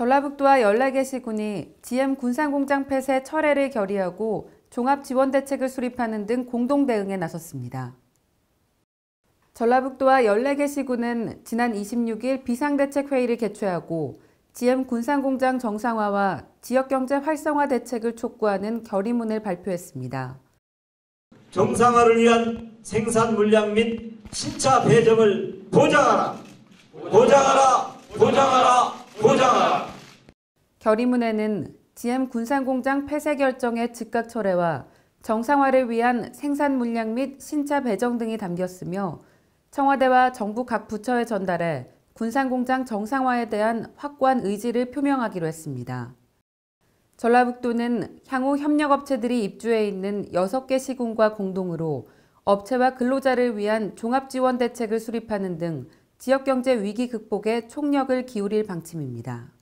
전라북도와 연락계시군이 GM 군산공장 폐쇄 철회를 결의하고 종합지원대책을 수립하는 등 공동 대응에 나섰습니다. 전라북도와 연락계시군은 지난 26일 비상대책회의를 개최하고 GM 군산공장 정상화와 지역경제 활성화 대책을 촉구하는 결의문을 발표했습니다. 정상화를 위한 생산 물량 및 신차 배정을 보장하라! 보장하라! 결의문에는 GM 군산공장 폐쇄 결정의 즉각 철회와 정상화를 위한 생산 물량 및 신차 배정 등이 담겼으며 청와대와 정부 각 부처에 전달해 군산공장 정상화에 대한 확고한 의지를 표명하기로 했습니다. 전라북도는 향후 협력업체들이 입주해 있는 6개 시군과 공동으로 업체와 근로자를 위한 종합지원 대책을 수립하는 등 지역경제 위기 극복에 총력을 기울일 방침입니다.